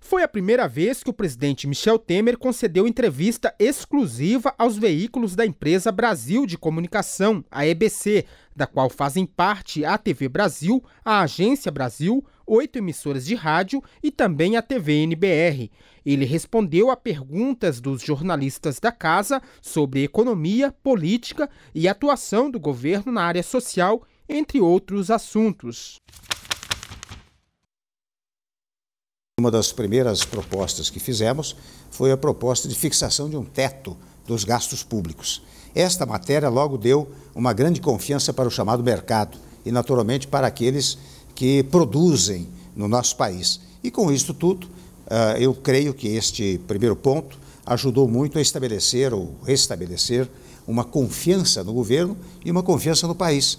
Foi a primeira vez que o presidente Michel Temer concedeu entrevista exclusiva aos veículos da empresa Brasil de Comunicação, a EBC, da qual fazem parte a TV Brasil, a Agência Brasil, oito emissoras de rádio e também a TV NBR. Ele respondeu a perguntas dos jornalistas da casa sobre economia, política e atuação do governo na área social, entre outros assuntos. Uma das primeiras propostas que fizemos foi a proposta de fixação de um teto dos gastos públicos. Esta matéria logo deu uma grande confiança para o chamado mercado e, naturalmente, para aqueles que produzem no nosso país. E com isso tudo, ah, eu creio que este primeiro ponto ajudou muito a estabelecer ou restabelecer uma confiança no governo e uma confiança no país.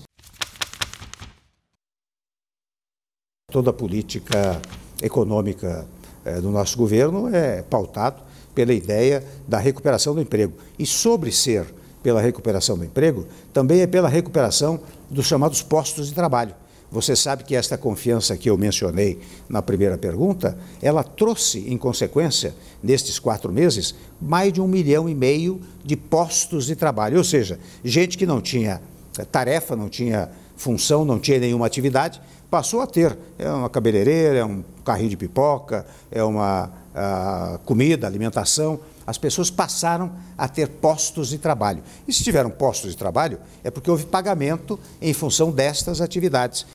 Toda a política econômica eh, do nosso governo é pautado pela ideia da recuperação do emprego. E sobre ser pela recuperação do emprego, também é pela recuperação dos chamados postos de trabalho. Você sabe que esta confiança que eu mencionei na primeira pergunta, ela trouxe, em consequência, nestes quatro meses, mais de um milhão e meio de postos de trabalho. Ou seja, gente que não tinha tarefa, não tinha função, não tinha nenhuma atividade, passou a ter. É uma cabeleireira, é um carrinho de pipoca, é uma ah, comida, alimentação. As pessoas passaram a ter postos de trabalho. E se tiveram postos de trabalho, é porque houve pagamento em função destas atividades.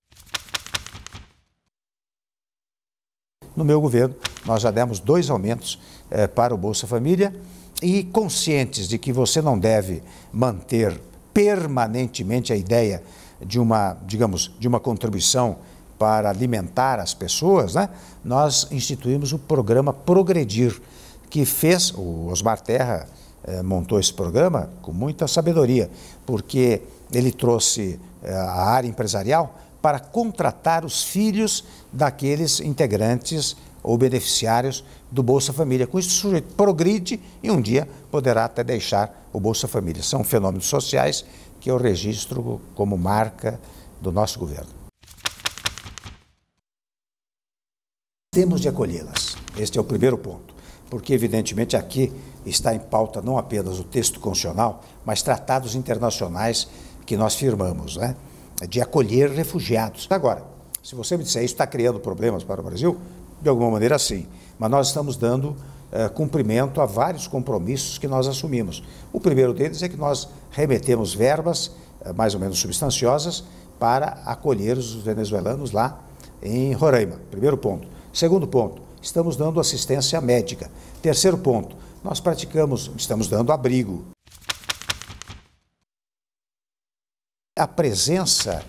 No meu governo, nós já demos dois aumentos eh, para o Bolsa Família e conscientes de que você não deve manter permanentemente a ideia de uma, digamos, de uma contribuição para alimentar as pessoas, né, nós instituímos o programa Progredir, que fez, o Osmar Terra eh, montou esse programa com muita sabedoria, porque ele trouxe eh, a área empresarial para contratar os filhos daqueles integrantes ou beneficiários do Bolsa Família. Com isso, o sujeito progride e um dia poderá até deixar o Bolsa Família. São fenômenos sociais que eu registro como marca do nosso governo. Temos de acolhê-las. Este é o primeiro ponto, porque evidentemente aqui está em pauta não apenas o texto constitucional, mas tratados internacionais que nós firmamos, né? É de acolher refugiados. Agora, se você me disser isso está criando problemas para o Brasil, de alguma maneira sim, mas nós estamos dando é, cumprimento a vários compromissos que nós assumimos. O primeiro deles é que nós remetemos verbas, é, mais ou menos substanciosas, para acolher os venezuelanos lá em Roraima. Primeiro ponto. Segundo ponto, estamos dando assistência médica. Terceiro ponto, nós praticamos, estamos dando abrigo. A presença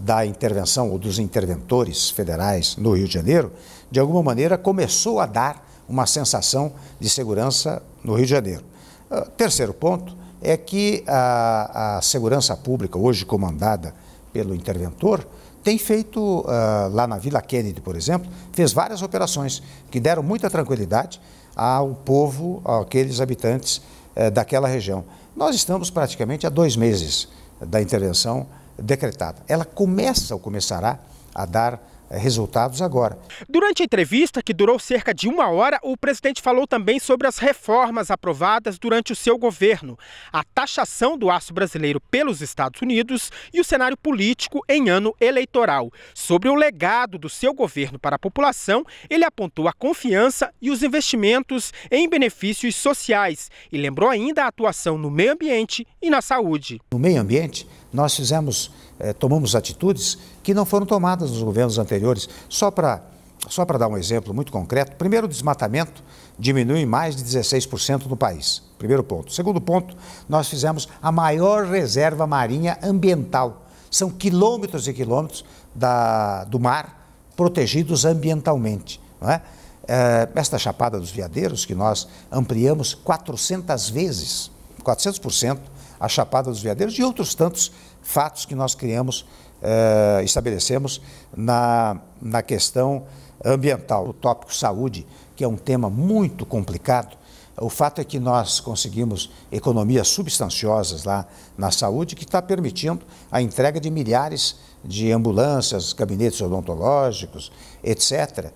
da intervenção ou dos interventores federais no Rio de Janeiro, de alguma maneira, começou a dar uma sensação de segurança no Rio de Janeiro. Ah, terceiro ponto é que a, a, segurança pública, hoje comandada pelo interventor, tem feito, uh, lá na Vila Kennedy, por exemplo, fez várias operações que deram muita tranquilidade ao povo, àqueles habitantes uh, daquela região. Nós estamos praticamente há dois meses da intervenção decretada. Ela começa ou começará a dar é, resultados agora. Durante a entrevista, que durou cerca de uma hora, o presidente falou também sobre as reformas aprovadas durante o seu governo, a taxação do aço brasileiro pelos Estados Unidos e o cenário político em ano eleitoral. Sobre o legado do seu governo para a população, ele apontou a confiança e os investimentos em benefícios sociais e lembrou ainda a atuação no meio ambiente e na saúde. No meio ambiente, nós fizemos, eh, tomamos atitudes que não foram tomadas nos governos anteriores. Só para só dar um exemplo muito concreto, primeiro, o desmatamento diminui mais de 16% no país. Primeiro ponto. Segundo ponto, nós fizemos a maior reserva marinha ambiental. São quilômetros e quilômetros da, do mar protegidos ambientalmente. Não é? Eh, esta Chapada dos Veadeiros, que nós ampliamos 400 vezes, 400% a Chapada dos Veadeiros e outros tantos fatos que nós criamos, eh, estabelecemos na, na questão ambiental. O tópico saúde, que é um tema muito complicado, o fato é que nós conseguimos economias substanciosas lá na saúde, que está permitindo a entrega de milhares de ambulâncias, gabinetes odontológicos, etc.